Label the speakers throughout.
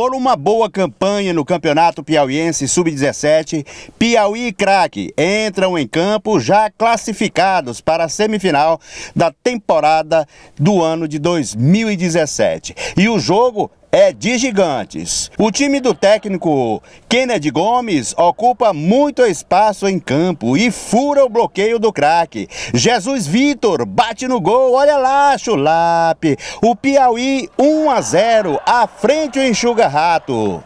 Speaker 1: por uma boa campanha no Campeonato Piauiense Sub-17, Piauí e Craque entram em campo já classificados para a semifinal da temporada do ano de 2017. E o jogo é de gigantes. O time do técnico Kennedy Gomes ocupa muito espaço em campo e fura o bloqueio do craque. Jesus Vitor bate no gol, olha lá, chulap. O Piauí 1 a 0, à frente o enxuga rato.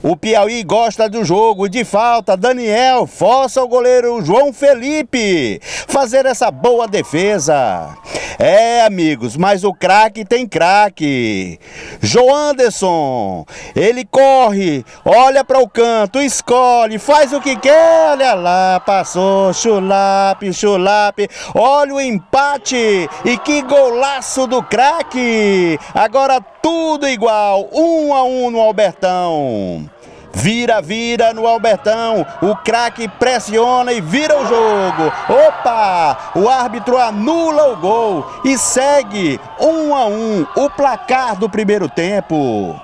Speaker 1: O Piauí gosta do jogo de falta. Daniel força o goleiro João Felipe fazer essa boa defesa. É, amigos, mas o craque tem craque. João Anderson. ele corre, olha para o canto, escolhe, faz o que quer. Olha lá, passou, chulape, chulape. Olha o empate e que golaço do craque. Agora tudo igual, um a um no Albertão. Vira, vira no Albertão. O craque pressiona e vira o jogo. Opa! O árbitro anula o gol e segue um a um o placar do primeiro tempo.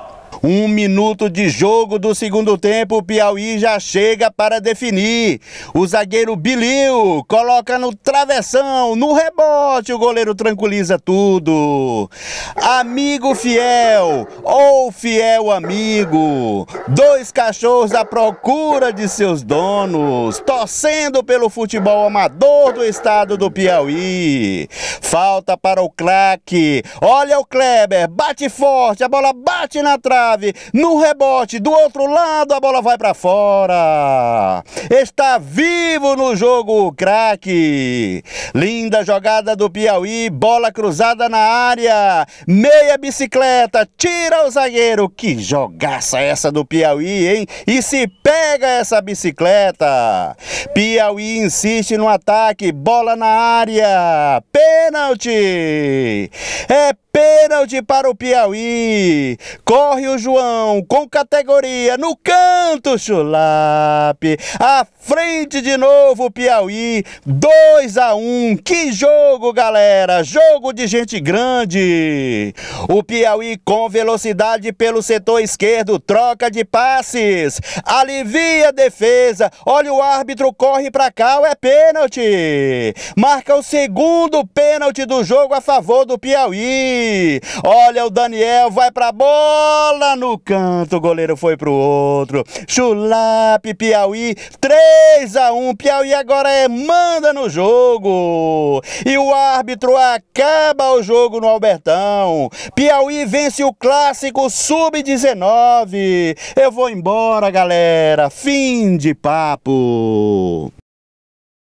Speaker 1: Um minuto de jogo do segundo tempo, o Piauí já chega para definir. O zagueiro Bilil coloca no travessão, no rebote, o goleiro tranquiliza tudo. Amigo fiel ou fiel amigo, dois cachorros à procura de seus donos, torcendo pelo futebol amador do estado do Piauí. Falta para o craque. Olha o Kleber, bate forte, a bola bate na trave trave, no rebote, do outro lado a bola vai para fora. Está vivo no jogo o craque. Linda jogada do Piauí, bola cruzada na área, meia bicicleta, tira o zagueiro. Que jogaça essa do Piauí, hein? E se pega essa bicicleta. Piauí insiste no ataque, bola na área, pênalti. É Pênalti para o Piauí. Corre o João com categoria no canto, Chulap. À frente de novo o Piauí. 2 a 1. Um. Que jogo, galera! Jogo de gente grande. O Piauí com velocidade pelo setor esquerdo, troca de passes. Alivia a defesa. Olha o árbitro corre para cá, é pênalti. Marca o segundo pênalti do jogo a favor do Piauí. Olha o Daniel, vai pra bola no canto. O goleiro foi pro outro. Chulape, Piauí, 3 a 1 Piauí agora é manda no jogo. E o árbitro acaba o jogo no Albertão. Piauí vence o clássico sub-19. Eu vou embora, galera. Fim de papo.